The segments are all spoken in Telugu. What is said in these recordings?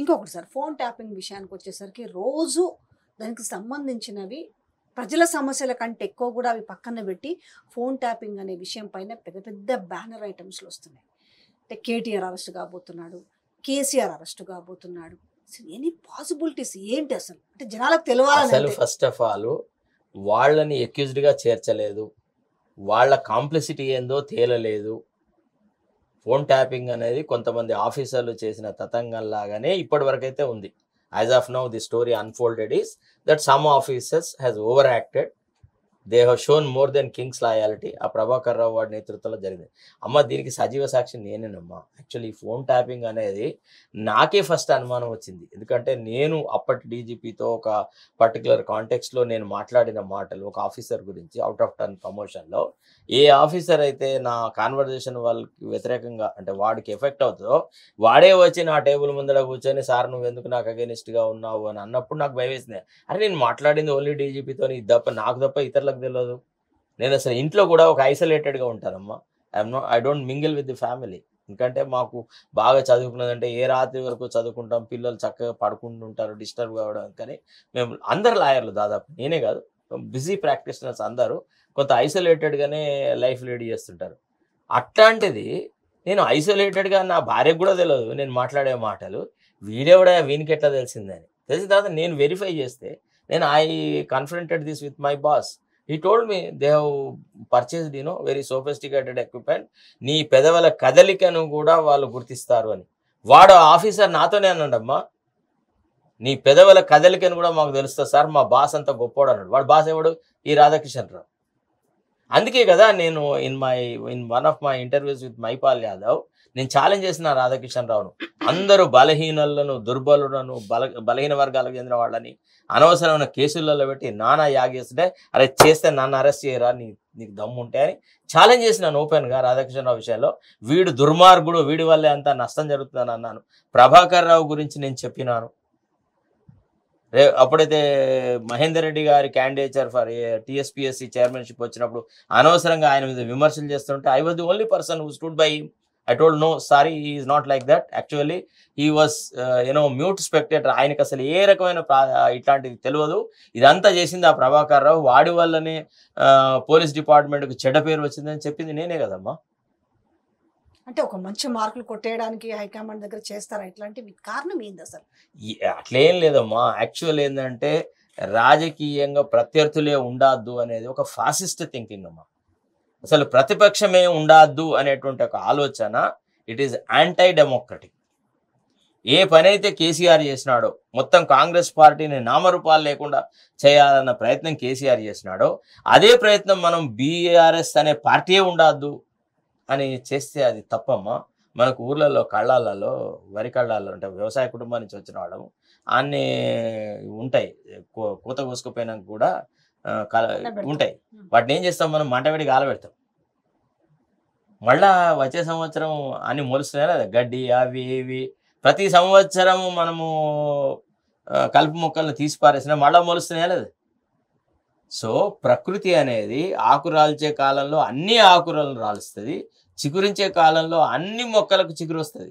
ఇంకొకటి సార్ ఫోన్ ట్యాపింగ్ విషయానికి వచ్చేసరికి రోజు దానికి సంబంధించినవి ప్రజల సమస్యల కంటే ఎక్కువ కూడా అవి పక్కన పెట్టి ఫోన్ ట్యాపింగ్ అనే విషయం పైన పెద్ద పెద్ద బ్యానర్ ఐటమ్స్లు వస్తున్నాయి అంటే కేటీఆర్ అరెస్ట్ కాబోతున్నాడు కేసీఆర్ అరెస్ట్ కాబోతున్నాడు అసలు ఎనీ పాసిబిలిటీస్ ఏంటి అసలు అంటే జనాలకు తెలియాలి అసలు ఫస్ట్ ఆఫ్ ఆల్ వాళ్ళని అక్యూజ్డ్గా చేర్చలేదు వాళ్ళ కాంప్లెసిటీ ఏందో తేలలేదు ఫోన్ ట్యాపింగ్ అనేది కొంతమంది ఆఫీసర్లు చేసిన తతంగం లాగానే ఇప్పటి వరకైతే ఉంది as of now the story unfolded is that some officers has over acted they have shown more than kings loyalty ఆ ప్రభాకర్ రావు వాడి నేతృత్వంలో జరిగింది అమ్మ దీనికి సజీవ సాక్షి నేనేనమ్మా యాక్చువల్లీ ఈ ఫోన్ ట్యాపింగ్ అనేది నాకే ఫస్ట్ అనుమానం వచ్చింది ఎందుకంటే నేను అప్పటి డీజీపీతో ఒక పర్టికులర్ కాంటెక్స్లో నేను మాట్లాడిన మాటలు ఒక ఆఫీసర్ గురించి అవుట్ ఆఫ్ టర్న్ ప్రమోషన్లో ఏ ఆఫీసర్ అయితే నా కాన్వర్జేషన్ వాళ్ళకి వ్యతిరేకంగా అంటే వాడికి ఎఫెక్ట్ అవుతుందో వాడే వచ్చి నా టేబుల్ ముందర కూర్చొని సార్ నువ్వు ఎందుకు నాకు అగేనిస్ట్గా ఉన్నావు అని అన్నప్పుడు నాకు భయం వేసింది అరే నేను మాట్లాడింది ఓన్లీ డీజీపీతో నీ దప్ప నాకు తప్ప ఇతరులకు నాకు తెలియదు నేను అసలు ఇంట్లో కూడా ఒక ఐసోలేటెడ్గా ఉంటానమ్మా I'm not I don't mingle with the family ఎందుకంటే మాకు బాగా చదువుకున్నదంటే ఏ రాత్రి వరకు చదువుకుంటాం పిల్లలు చక్కగా పడుకుంటుంటారు డిస్టర్బ్ కావడం కానీ మేము అందరు లాయర్లు దాదాపు నేనే కాదు బిజీ ప్రాక్టీషనర్స్ అందరూ కొంత ఐసోలేటెడ్గానే లైఫ్ లీడ్ చేస్తుంటారు అట్లాంటిది నేను ఐసోలేటెడ్గా నా భార్యకు కూడా తెలియదు నేను మాట్లాడే మాటలు వీడెవడా వీనికి ఎట్లా తెలిసిందని తెలిసిన తర్వాత నేను వెరిఫై చేస్తే నేను I confronted this with my boss he told me they have purchased you know very sophisticated equipment నీ పెదవుల కదలికను కూడా వాళ్ళు గుర్తిస్తారు అని వాడు ఆఫీసర్ నాతోనే అన్నాడమ్మా నీ పెదవుల కదలికను కూడా మాకు తెలుస్తుంది సార్ మా బాస్ అంత గొప్పోడు అన్నాడు వాడు బాస్ ఎవడు ఈ రాధాకృష్ణ రావు అందుకే కదా నేను in my in one of my interviews with Mypal Yadav నేను ఛాలెంజ్ చేసిన రావును అందరూ బలహీనలను దుర్బలులను బల బలహీన వర్గాలకు చెందిన వాళ్ళని అనవసరమైన కేసులలో పెట్టి నానా యాగేస్తుంటే అరే చేస్తే నన్ను అరెస్ట్ చేయరా నీ నీకు దమ్ము ఉంటే అని ఛాలెంజ్ చేసినాను ఓపెన్గా రాధాకృష్ణరావు విషయంలో వీడు దుర్మార్గుడు వీడి వల్లే అంతా నష్టం జరుగుతుందని అన్నాను ప్రభాకర్ రావు గురించి నేను చెప్పినాను రే అప్పుడైతే మహేందర్ రెడ్డి గారి క్యాండిడేచర్ ఫర్ టిఎస్పిఎస్సి చైర్మన్షిప్ వచ్చినప్పుడు అనవసరంగా ఆయన మీద విమర్శలు చేస్తుంటే I was the only person who stood by I told no sorry is not like that actually he was you know mute spectator ఆయనకి అసలు ఏ రకమైన ఇట్లాంటిది తెలియదు ఇదంతా చేసింది ఆ ప్రభాకర్ రావు వాడి వల్లనే పోలీస్ డిపార్ట్మెంట్కి చెడ్డ పేరు వచ్చిందని చెప్పింది నేనే కదమ్మా అంటే ఒక మంచి మార్కులు కొట్టేయడానికి హైకమాండ్ దగ్గర చేస్తారా ఇట్లాంటివి కారణం ఏంది అసలు అట్లేం లేదమ్మా యాక్చువల్ ఏంటంటే రాజకీయంగా ప్రత్యర్థులే ఉండద్దు అనేది ఒక ఫాసిస్ట్ థింకింగ్ అమ్మా అసలు ప్రతిపక్షమే ఉండద్దు అనేటువంటి ఒక ఆలోచన ఇట్ ఈజ్ యాంటై డెమోక్రటిక్ ఏ పనైతే కేసీఆర్ చేసినాడో మొత్తం కాంగ్రెస్ పార్టీని నామరూపాలు లేకుండా చేయాలన్న ప్రయత్నం కేసీఆర్ చేసినాడో అదే ప్రయత్నం మనం బీఆర్ఎస్ అనే పార్టీ ఉండద్దు అని చేస్తే అది తప్పమ్మా మనకు ఊర్లలో కళ్ళాలలో వరి కళ్ళాలలో అంటే వ్యవసాయ కుటుంబం నుంచి వచ్చిన వాళ్ళము అన్నీ ఉంటాయి కూత కోసుకుపోయినాక కూడా ఉంటాయి వాటిని ఏం చేస్తాం మనం మంట గాల పెడతాం మళ్ళా వచ్చే సంవత్సరం అన్ని మొలుస్తున్నాయి కదా గడ్డి అవి ఇవి ప్రతి సంవత్సరం మనము కలుపు మొక్కలను తీసి పారేసినా మళ్ళా మొలుస్తున్నాయి కదా సో ప్రకృతి అనేది ఆకు రాల్చే కాలంలో అన్ని ఆకురాలను రాలుస్తుంది చిగురించే కాలంలో అన్ని మొక్కలకు చిగురు వస్తుంది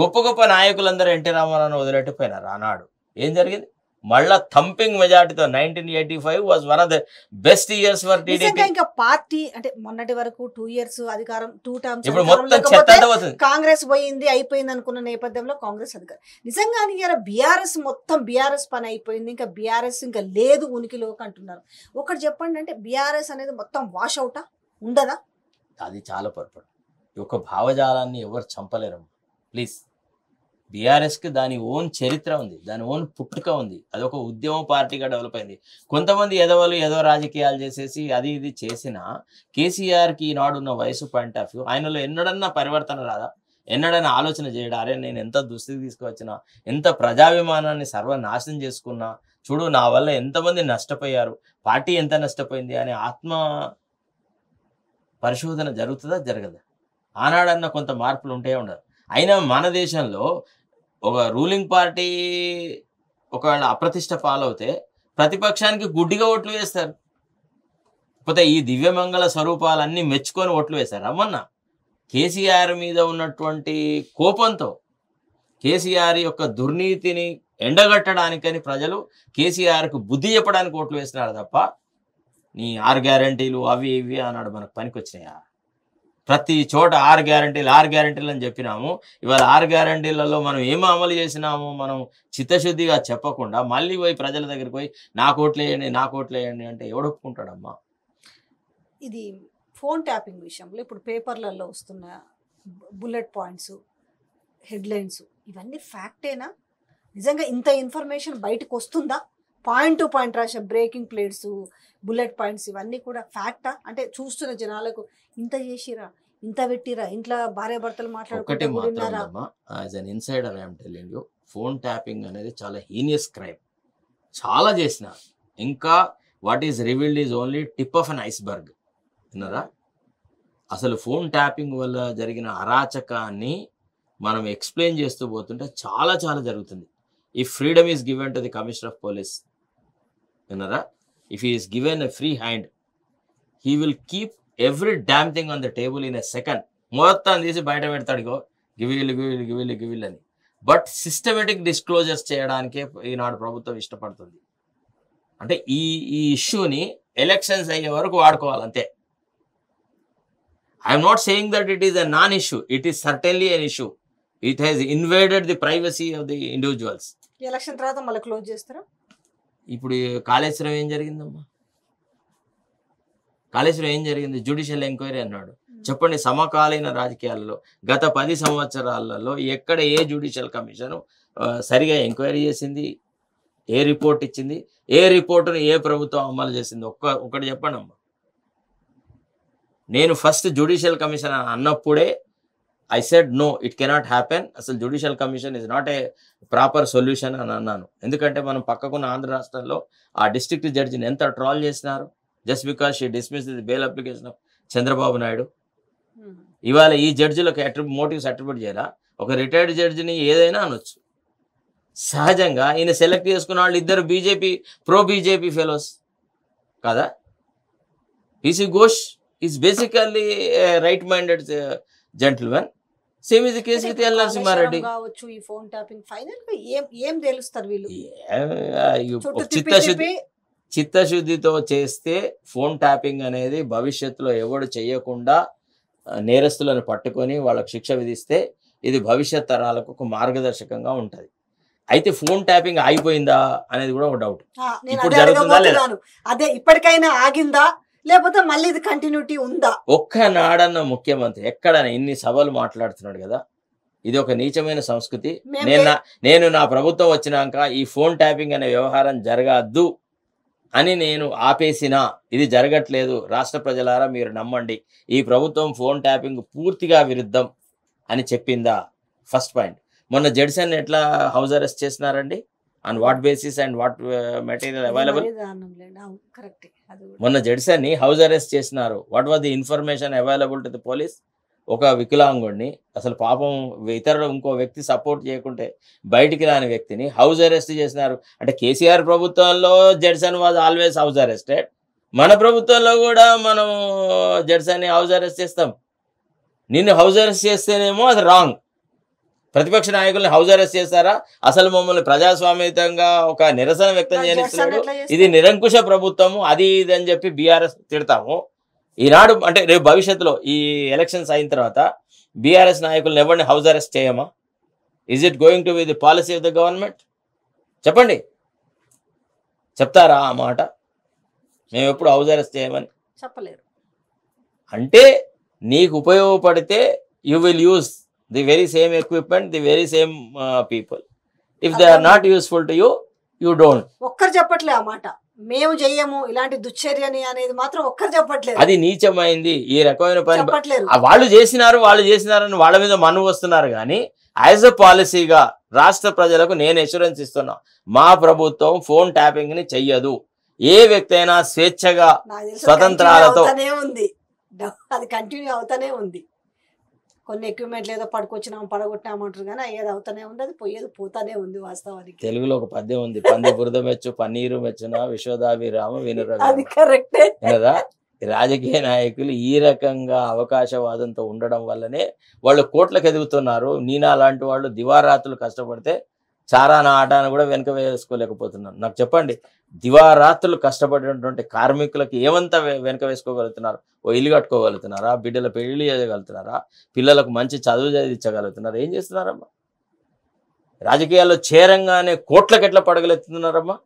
గొప్ప గొప్ప నాయకులందరూ ఎన్టీ రామారావును వదిలేటిపోయినారు ఆనాడు ఏం జరిగింది మళ్ళా థంపింగ్ మెజార్టీతో nineteen eighty five was one of the best years for TDP ఇంకా పార్టీ అంటే మొన్నటి వరకు టూ ఇయర్స్ అధికారం టూ టర్మ్స్ ఇప్పుడు మొత్తం కాంగ్రెస్ పోయింది అయిపోయింది అనుకున్న నేపథ్యంలో కాంగ్రెస్ అధికారం నిజంగా ఇవాళ బీఆర్ఎస్ మొత్తం బీఆర్ఎస్ పని అయిపోయింది ఇంకా బీఆర్ఎస్ ఇంకా లేదు ఉనికిలో అంటున్నారు ఒకటి చెప్పండి అంటే బీఆర్ఎస్ అనేది మొత్తం వాష్ అవుటా ఉండదా అది చాలా పొరపాటు ఒక భావజాలాన్ని ఎవరు చంపలేరమ్మా ప్లీజ్ బీఆర్ఎస్కి దాని ఓన్ చరిత్ర ఉంది దాని ఓన్ పుట్టుక ఉంది అదొక ఉద్యమ పార్టీగా డెవలప్ అయింది కొంతమంది ఎదవలు ఏదో రాజకీయాలు చేసేసి అది ఇది చేసిన కేసీఆర్కి ఈనాడు ఉన్న వయసు పాయింట్ ఆఫ్ వ్యూ ఆయనలో ఎన్నడన్నా పరివర్తన రాదా ఎన్నడైనా ఆలోచన చేయడా అరే నేను ఎంత దుస్థితి తీసుకువచ్చినా ఎంత ప్రజాభిమానాన్ని సర్వనాశనం చేసుకున్నా చూడు నా వల్ల ఎంతమంది నష్టపోయారు పార్టీ ఎంత నష్టపోయింది అనే ఆత్మ పరిశోధన జరుగుతుందా జరగదా ఆనాడన్న కొంత మార్పులు ఉంటే ఉండదు అయినా మన దేశంలో ఒక రూలింగ్ పార్టీ ఒకవేళ అప్రతిష్ట పాలవుతే ప్రతిపక్షానికి గుడ్డిగా ఓట్లు వేస్తారు లేకపోతే ఈ దివ్యమంగళ స్వరూపాలన్నీ మెచ్చుకొని ఓట్లు వేస్తారు అమ్మన్న కేసీఆర్ మీద ఉన్నటువంటి కోపంతో కేసీఆర్ యొక్క దుర్నీతిని ఎండగట్టడానికని ప్రజలు కేసీఆర్కు బుద్ధి చెప్పడానికి ఓట్లు వేస్తున్నారు తప్ప నీ ఆరు గ్యారంటీలు అవి ఇవి అన్నాడు మనకు పనికొచ్చినాయా ప్రతి చోట ఆరు గ్యారంటీలు ఆరు గ్యారంటీలు అని చెప్పినాము ఇవాళ ఆరు గ్యారంటీలలో మనం ఏం అమలు చేసినాము మనం చిత్తశుద్ధిగా చెప్పకుండా మళ్ళీ పోయి ప్రజల దగ్గరికి పోయి నా కోట్లేయండి నా వేయండి అంటే ఎవడొప్పుకుంటాడమ్మా ఇది ఫోన్ ట్యాపింగ్ విషయంలో ఇప్పుడు పేపర్లలో వస్తున్న బుల్లెట్ పాయింట్స్ హెడ్లైన్స్ ఇవన్నీ ఫ్యాక్టేనా నిజంగా ఇంత ఇన్ఫర్మేషన్ బయటకు వస్తుందా పాయింట్ టు పాయింట్ రాసే బ్రేకింగ్ ప్లేట్స్ బుల్లెట్ పాయింట్స్ ఇవన్నీ కూడా ఫ్యాక్టా అంటే చూస్తున్న జనాలకు ఇంత చేసిరా ఇంత పెట్టిరా ఇంట్లో భార్య భర్తలు మాట్లాడుకుంటున్నారా ఫోన్ ట్యాపింగ్ అనేది చాలా హీనియస్ క్రైమ్ చాలా చేసిన ఇంకా what is revealed is only tip of an iceberg విన్నారా అసలు ఫోన్ ట్యాపింగ్ వల్ల జరిగిన అరాచకాన్ని మనం ఎక్స్ప్లెయిన్ చేస్తూ పోతుంటే చాలా చాలా జరుగుతుంది ఈ freedom is given to the commissioner of police విన్నారా if he's given a free hand he will keep every damn thing on the table in a second మొత్తం తీసి బయట పెడతాడు ఇగో గివిల్ గివిల్ గివిల్ గివిల్ అని బట్ సిస్టమేటిక్ డిస్క్లోజర్స్ చేయడానికే ఈనాడు ప్రభుత్వం ఇష్టపడుతుంది అంటే ఈ ఈ ఇష్యూని ఎలక్షన్స్ అయ్యే వరకు వాడుకోవాలి అంతే I'm not saying that it is a non issue it is certainly an issue it has invaded the privacy of the individuals election తర్వాత మళ్ళీ క్లోజ్ చేస్తారా ఇప్పుడు కాళేశ్వరం ఏం జరిగిందమ్మా కాళేశ్వరం ఏం జరిగింది జ్యుడిషియల్ ఎంక్వైరీ అన్నాడు చెప్పండి సమకాలీన రాజకీయాలలో గత పది సంవత్సరాలలో ఎక్కడ ఏ జ్యుడిషియల్ కమిషన్ సరిగా ఎంక్వైరీ చేసింది ఏ రిపోర్ట్ ఇచ్చింది ఏ రిపోర్టును ఏ ప్రభుత్వం అమలు చేసింది ఒక్క ఒకటి చెప్పండి అమ్మా నేను ఫస్ట్ జ్యుడిషియల్ కమిషన్ అన్నప్పుడే I said no it cannot happen అసలు judicial commission is not a proper solution అని అన్నాను ఎందుకంటే మనం పక్కకున్న ఆంధ్ర రాష్ట్రంలో ఆ డిస్ట్రిక్ట్ జడ్జిని ఎంత ట్రాల్ చేసినారు just because she dismissed the bail application of Chandrababu Naidu hmm. ఇవాళ ఈ జడ్జిలకు అట్రిబ్యూ మోటివ్స్ అట్రిబ్యూట్ చేయాలా ఒక రిటైర్డ్ జడ్జిని ఏదైనా అనొచ్చు సహజంగా ఈయన సెలెక్ట్ చేసుకున్న వాళ్ళు ఇద్దరు బీజేపీ ప్రో బీజేపీ ఫెలోస్ కదా PC Ghosh is basically right minded gentlemen కేసుకి కావచ్చు ఈ ఫోన్ ట్యాపింగ్ ఫైనల్ గా ఏం ఏం వీళ్ళు చిత్తశుద్ధి చిత్తశుద్ధితో చేస్తే ఫోన్ ట్యాపింగ్ అనేది భవిష్యత్తులో ఎవడు చేయకుండా నేరస్తులను పట్టుకొని వాళ్ళకు శిక్ష విధిస్తే ఇది భవిష్యత్ తరాలకు ఒక మార్గదర్శకంగా ఉంటుంది అయితే ఫోన్ ట్యాపింగ్ ఆగిపోయిందా అనేది కూడా ఒక డౌట్ ఇప్పుడు జరుగుతుందా లేదా అదే ఇప్పటికైనా ఆగిందా లేకపోతే మళ్ళీ ఇది కంటిన్యూటీ ఉందా ఒక్క నాడన్న ముఖ్యమంత్రి ఎక్కడ ఇన్ని సభలు మాట్లాడుతున్నాడు కదా ఇది ఒక నీచమైన సంస్కృతి నేను నేను నా ప్రభుత్వం వచ్చినాక ఈ ఫోన్ ట్యాపింగ్ అనే వ్యవహారం జరగద్దు అని నేను ఆపేసిన ఇది జరగట్లేదు రాష్ట్ర ప్రజలారా మీరు నమ్మండి ఈ ప్రభుత్వం ఫోన్ ట్యాపింగ్ పూర్తిగా విరుద్ధం అని చెప్పిందా ఫస్ట్ పాయింట్ మొన్న జడ్సన్ ఎట్లా హౌస్ అరెస్ట్ చేసినారండి on what basis and what material available మొన్న జడ్సన్ని హౌస్ అరెస్ట్ చేసినారు what was the information available to the police ఒక వికలాంగుడిని అసలు పాపం ఇతరులు ఇంకో వ్యక్తి సపోర్ట్ చేయకుంటే బయటికి రాని వ్యక్తిని హౌస్ అరెస్ట్ చేసినారు అంటే కేసీఆర్ ప్రభుత్వంలో Judson was always house arrested మన ప్రభుత్వంలో కూడా మనం జడ్సన్ని హౌస్ అరెస్ట్ చేస్తాం నిన్ను హౌస్ అరెస్ట్ చేస్తేనేమో అది రాంగ్ ప్రతిపక్ష నాయకుల్ని హౌస్ అరెస్ట్ చేస్తారా అసలు మమ్మల్ని ప్రజాస్వామ్యతంగా ఒక నిరసన వ్యక్తం చేయనిస్తున్నాడు ఇది నిరంకుశ ప్రభుత్వము అది ఇది అని చెప్పి బీఆర్ఎస్ తిడతాము ఈనాడు అంటే రేపు భవిష్యత్తులో ఈ ఎలక్షన్స్ అయిన తర్వాత బీఆర్ఎస్ నాయకులను ఎవరిని హౌస్ అరెస్ట్ చేయమా is it going to with the policy of the government చెప్పండి చెప్తారా ఆ మాట మేము ఎప్పుడు హౌస్ అరెస్ట్ చేయమని చెప్పలేదు అంటే నీకు ఉపయోగపడితే you will use the very same equipment the very same people if they are not useful to you you don't ఒక్కరు చెప్పట్లే ఆ మాట మేము చెయ్యము ఇలాంటి దుశ్చర్యని అనేది మాత్రం ఒక్కరు చెప్పట్లేదు అది నీచమైంది ఈ రకమైన పని వాళ్ళు చేసినారు వాళ్ళు చేసినారని వాళ్ళ మీద మనం వస్తున్నారు కానీ యాజ్ అ పాలసీగా రాష్ట్ర ప్రజలకు నేను ఎష్యూరెన్స్ ఇస్తున్నా మా ప్రభుత్వం ఫోన్ ట్యాపింగ్ ని చెయ్యదు ఏ వ్యక్తి అయినా స్వేచ్ఛగా స్వతంత్రాలతో అది కంటిన్యూ అవుతానే ఉంది కొన్ని ఎక్విప్మెంట్లు ఏదో పడుకొచ్చినాం పడగొట్టినామంటారు కానీ ఏది అవుతానే ఉండదు పోయేది పోతానే ఉంది వాస్తవానికి తెలుగులో ఒక పద్యం ఉంది పంది బురద మెచ్చు పన్నీరు మెచ్చున విశ్వదావి రామ వినుర అది కరెక్టే కదా రాజకీయ నాయకులు ఈ రకంగా అవకాశవాదంతో ఉండడం వల్లనే వాళ్ళు కోట్లకు ఎదుగుతున్నారు నీనా లాంటి వాళ్ళు దివారాత్రులు కష్టపడితే చారా నా ఆటాను కూడా వెనుక వేసుకోలేకపోతున్నాను నాకు చెప్పండి దివారాత్రులు కష్టపడినటువంటి కార్మికులకు ఏమంతా వెనుక వేసుకోగలుగుతున్నారు ఓ ఇల్లు కట్టుకోగలుగుతున్నారా బిడ్డల పెళ్లి చేయగలుగుతున్నారా పిల్లలకు మంచి చదువు చదివించగలుగుతున్నారా ఏం చేస్తున్నారమ్మా రాజకీయాల్లో చేరంగానే కోట్లకి ఎట్లా పడగలుగుతున్నారమ్మా